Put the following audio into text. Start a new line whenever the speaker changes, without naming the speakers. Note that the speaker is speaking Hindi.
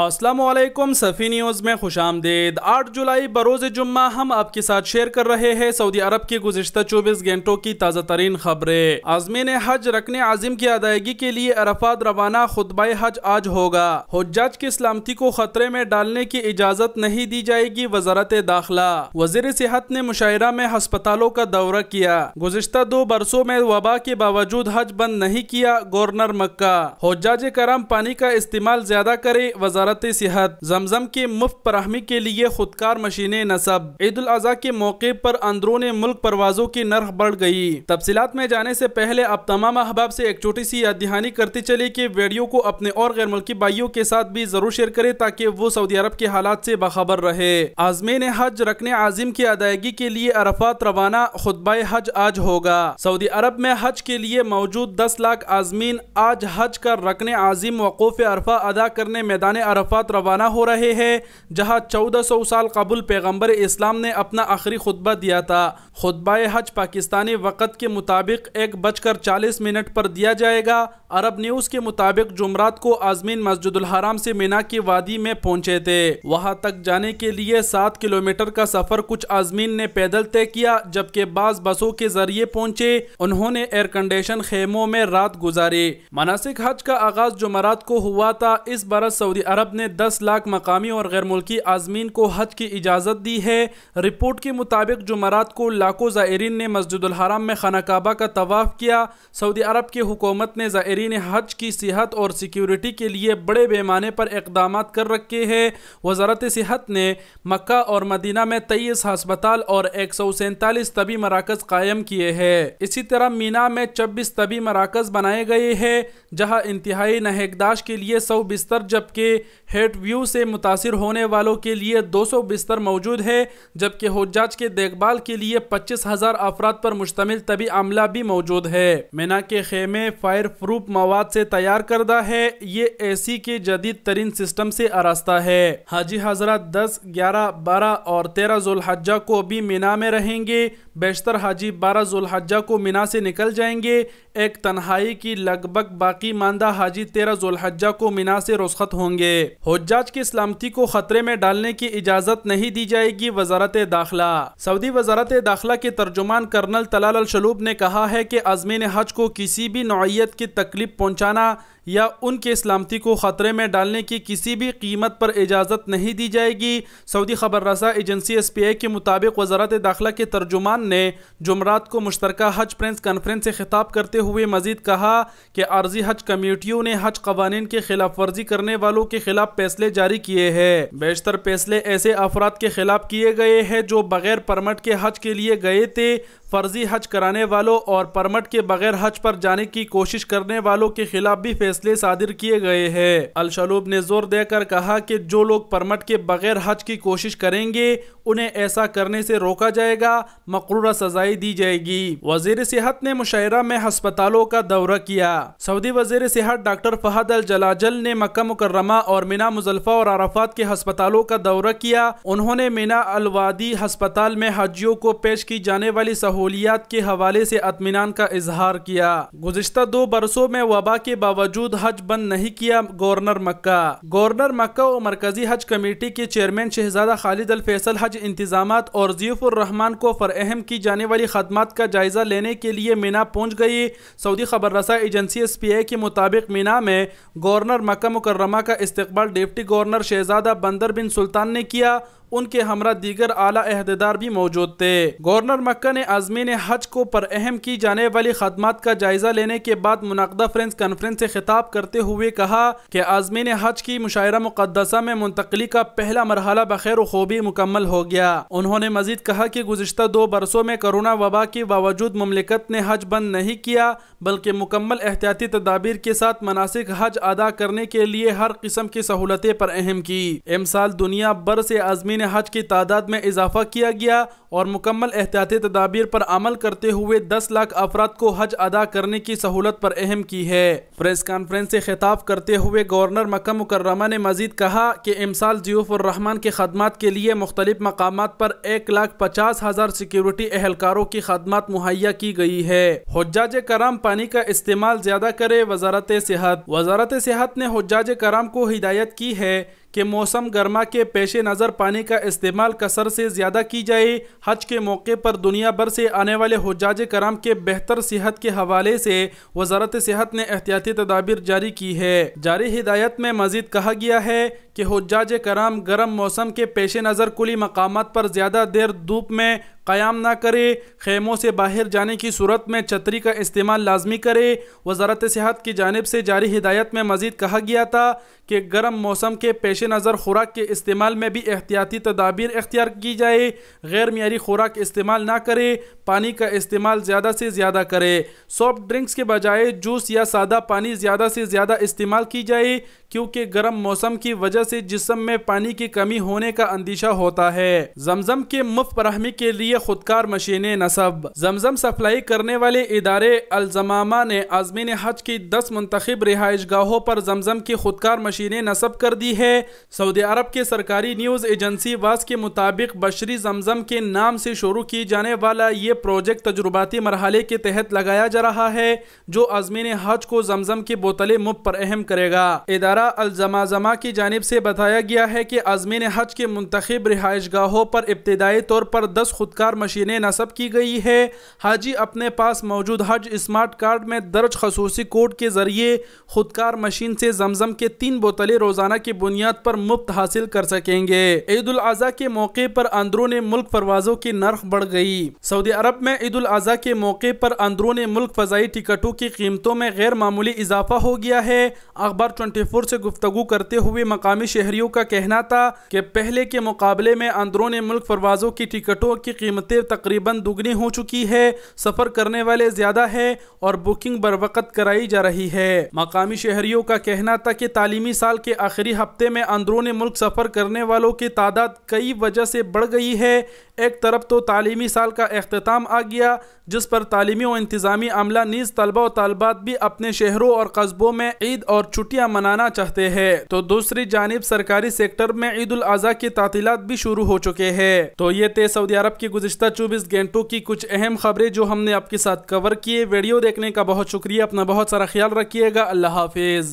असलम सफ़ी न्यूज़ में खुश आमदेद आठ जुलाई बरोज़ जुम्मा हम आपके साथ शेयर कर रहे हैं सऊदी अरब की गुजशत चौबीस घंटों की ताज़ा तरीन खबरें आजमीन हज रखने आजिम की अदायगी के लिए अरफात रवाना खुतबा हज आज होगा हजाज की सलामती को खतरे में डालने की इजाज़त नहीं दी जाएगी वजारत दाखिला वजीर सेहत ने मुशायरा में हस्पतालों का दौरा किया गुजशत दो बरसों में वबा के बावजूद हज बंद नहीं किया गवर्नर मक्का हजाज करम पानी का इस्तेमाल ज्यादा करे वजार वजारत सेहत जमजम के मुफ्त फरहमी के लिए खुदकार मशीनें नसब ईदाजी के मौके पर अंदरून मुल्क परवाजों की नर्ख बढ़ गई तफसीत में जाने से पहले अब तमाम अहबाब से एक छोटी सी याद दहानी करते चले कि वीडियो को अपने और गैर मुल्की भाइयों के साथ भी जरूर शेयर करें ताकि वो सऊदी अरब के हालात से बाखबर रहे आजमीन हज रखने आजिम की अदायगी के लिए अरफात रवाना खुदबा हज आज होगा सऊदी अरब में हज के लिए मौजूद दस लाख आजमीन आज हज कर रखने आजिम वकूफ अरफा अदा करने मैदान अरफात रवाना हो रहे हैं जहां 1400 साल कबुल पैगंबर इस्लाम ने अपना आखिरी खुतबा दिया था खुतबा हज पाकिस्तानी वक़्त के मुताबिक एक बजकर चालीस मिनट पर दिया जाएगा अरब न्यूज़ के मुताबिक जुमरात को आजमीन मस्जिदुलहराम से मीना की वादी में पहुंचे थे वहां तक जाने के लिए सात किलोमीटर का सफ़र कुछ आजमीन ने पैदल तय किया जबकि बास बसों के जरिए पहुंचे उन्होंने एयर कंडीशन खेमों में रात गुजारी मनासिक हज का आगाज जुमरात को हुआ था इस बरस सऊदी अरब ने 10 लाख मकामी और गैर मुल्की आजमीन को हज की इजाज़त दी है रिपोर्ट के मुताबिक जुमरात को लाखों ज़ायरीन ने मस्जिदुलहराम में खाना काबा का तवाफ़ किया सऊदी अरब की हुकूमत ने ज़ायरीन हज की सेहत और सिक्योरिटी के लिए बड़े पैमाने पर इकदाम कर रखे हैं वजारत सेहत ने मक्का और मदीना में तेईस हस्पताल और एक सौ सैंतालीस तबी मराकज़ कायम किए हैं इसी तरह मीना में छब्बीस तबी मराकज़ बनाए गए हैं जहाँ इंतहाई नहकदाश के लिए सौ बिस्तर जबकि हेट व्यू से मुतासर होने वालों के लिए 200 बिस्तर मौजूद है जबकि हजाज के देखभाल के लिए पच्चीस हज़ार अफराद पर मुश्तमिल तभी अमला भी मौजूद है मीना के खेमे फायर प्रूफ मवाद से तैयार करदा है ये ए सी के जदीद तरीन सिस्टम से आरास्ता है हाजी हजरत दस ग्यारह बारह और तेरह जोलहजा को भी मीना में रहेंगे बेशतर हाजी बारह जोलहजा को मीना से निकल जाएंगे एक तन्हाई की लगभग बाकी मानदा हाजी तेरह जोलहजा को मीना से रुस्खत होंगे हजाज की सलामती को खतरे में डालने की इजाज़त नहीं दी जाएगी वजारत दाखिला सऊदी वजारत दाखिला के तर्जुमान कर्नल तलाल शलूब ने कहा है कि आजमीन हज को किसी भी नौीयत की तकलीफ पहुँचाना या उनके सलामती को ख़तरे में डालने की किसी भी कीमत पर इजाज़त नहीं दी जाएगी सऊदी खबर रसा एजेंसी एस पी आई के मुताबिक वजारत दाखिला के तर्जुमान ने जुमरात को मुश्तर हज प्रेस कॉन्फ्रेंस से खिताब करते हुए मजीद कहा कि आर्जी हज कमेटियों ने हज कवानीन की खिलाफ वर्जी करने वालों के खिलाफ फैसले जारी किए हैं बेशतर फैसले ऐसे अफराद के खिलाफ किए गए हैं जो बगैर परमट के हज के लिए गए थे फर्जी हज कराने वालों और परमट के बगैर हज पर जाने की कोशिश करने वालों के खिलाफ भी फैसले सादिर किए गए हैं अलशलूब ने जोर देकर कहा कि जो लोग परमट के बगैर हज की कोशिश करेंगे उन्हें ऐसा करने से रोका जाएगा मकरूरा सजाई दी जाएगी वजीर सेहत ने मुशाहरा में हस्पतालों का दौरा किया सऊदी वजीर सेहत डॉक्टर फहद अल जलाजल ने मक्का मुकर्रमा और मीना मुजल्फा और आराफात के हस्पतालों का दौरा किया उन्होंने मीना अलवादी हस्पताल में हजियों को पेश की जाने वाली सहूलत सहूलियात के हवाले से अतमीनान का इजहार किया गुजशत दो बरसों में वबा के बावजूद हज बंद नहीं किया गवर्नर मक्का गवर्नर मक्का और मरकजी हज कमेटी के चेयरमैन शहजादा खालिद अल फैसल हज इंतजाम और जीफुररहमान को फरहम की जाने वाली खदमात का जायजा लेने के लिए मीना पहुँच गई सऊदी खबर रसा एजेंसी एस पी आई के मुताबिक मीना में गवर्नर मक्का मुकर्रमा का इस्तबाल डिप्टी गवर्नर शहजादा बंदर बिन सुल्तान ने किया उनके हमरा दीगर आला अहदेदार भी मौजूद थे गवर्नर मक्का ने आज ने हज को पर अहम की जाने वाली खदमात का जायजा लेने के बाद मुनदा फ्रेंस कॉन्फ्रेंस से खिताब करते हुए कहा कि आजमीन हज की मुशायरा मुकदसा में मुंतकली का पहला मरहला बखैर खूबी मुकम्मल हो गया उन्होंने मजीद कहा कि गुजशत दो बरसों में करोना वबा के बावजूद ममलिकत ने हज बंद नहीं किया बल्कि मुकम्मल एहतियाती तदाबीर के साथ मनासिक हज अदा करने के लिए हर किस्म की सहूलतें पर अहम की एम साल दुनिया भर से आजमीन हज की तादाद में इजाफा किया गया और मुकम्मल एहतियाती तदाबीर पर पर अमल करते हुए दस लाख अफराद को हज अदा करने की सहूलत पर अहम की है प्रेस कॉन्फ्रेंस से खिताब करते हुए गवर्नर मक्का मुकर्रमा ने मजीद कहा कि इमसाल रहमान के खदमात के लिए मुख्तलिफ मकाम पर एक लाख पचास हज़ार सिक्योरिटी एहलकारों की खदमात मुहैया की गई है हजाज कराम पानी का इस्तेमाल ज्यादा करे वजारत सेहत वजारत सेहत ने हजाज कराम को हिदायत की है कि मौसम गर्मा के पेश नज़र पानी का इस्तेमाल कसर से ज़्यादा की जाए हज के मौके पर दुनिया भर से आने वाले हजाज कराम के बेहतर सेहत के हवाले से वजारत सेहत ने एहतियाती तदाबीर जारी की है जारी हिदायत में मजीद कहा गया है कि हजाज कराम गर्म मौसम के पेश नज़र कुली मकाम पर ज़्यादा देर धूप में क़याम ना करे खेमों से बाहर जाने की सूरत में छतरी का इस्तेमाल लाजमी करे वजारत सेहत की जानब से जारी हिदायत में मजीद कहा गया था कि गर्म मौसम के पेश नज़र खुराक के इस्तेमाल में भी एहतियाती तदाबीर अख्तियार की जाए गैर मीरी खुराक इस्तेमाल ना करे पानी का इस्तेमाल ज़्यादा से ज़्यादा करे सॉफ्ट ड्रिंक्स के बजाय जूस या सादा पानी ज़्यादा से ज़्यादा इस्तेमाल की जाए क्योंकि गर्म मौसम की वजह से जिसम में पानी की कमी होने का अंदेशा होता है जमजम के मुफ्त फरहमी के लिए लिए खुदकार मशीनें नसब जमजम सप्लाई करने वाले इदारे अलजमामा ने आजमीन हज की दस मंतखब रिहाइश गाहों पर जमजम की खुदकार मशीनें नसब कर दी है सऊदी अरब के सरकारी न्यूज़ एजेंसी वास के मुताबिक बशरी जमजम के नाम से शुरू की जाने वाला ये प्रोजेक्ट तजुर्बाती मरहले के तहत लगाया जा रहा है जो आजमीन हज को जमजम की बोतलें मुफ्त पर अहम करेगा इदारा अलजमाजमा की जानब से बताया गया है कि आजमीन हज के मंतखब रिहाइश गाहों पर इब्तदाई तौर पर दस खुदकार यादगार मशीनें नस्ब की गई है हाजी अपने पास मौजूद हज स्मार्ट कार्ड में दर्ज खसूसी कोड के ज़रिए खुदकार मशीन से जमजम के तीन बोतलें रोज़ाना की बुनियाद पर मुफ्त हासिल कर सकेंगे ईद अजी के मौके पर अंदरून मुल्क परवाजों की नर्ख बढ़ गई सऊदी अरब में ईद अजी के मौके पर अंदरून मुल्क फजाई टिकटों की कीमतों में गैर मामूली इजाफा हो गया है अखबार ट्वेंटी फोर से गुफ्तु करते हुए मकामी शहरियों का कहना था कि पहले के मुकाबले में अंदरून मुल्क परवाजों की टिकटों की कीमतें तकरीबन दुगनी हो चुकी है सफ़र करने वाले ज़्यादा है और बुकिंग बर वक्त कराई जा रही है मकामी शहरियों का कहना था कि तालीमी साल के आखिरी हफ्ते में अंदरून मुल्क सफ़र करने वालों की तादाद कई वजह से बढ़ गई है एक तरफ तो तालीमी साल का अख्ताम आ गया जिस पर तालीमी और इंतज़ामी अमला नीज तलबा और तलबात भी अपने शहरों और कस्बों में ईद और छुट्टियाँ मनाना चाहते हैं तो दूसरी जानब सरकारी सेक्टर में ईद अजी की तातीलत भी शुरू हो चुके हैं तो ये थे सऊदी अरब की गुजशत चौबीस घंटों की कुछ अहम खबरें जो हमने आपके साथ कवर किए वीडियो देखने का बहुत शुक्रिया अपना बहुत सारा ख्याल रखिएगा अल्लाह हाफिज़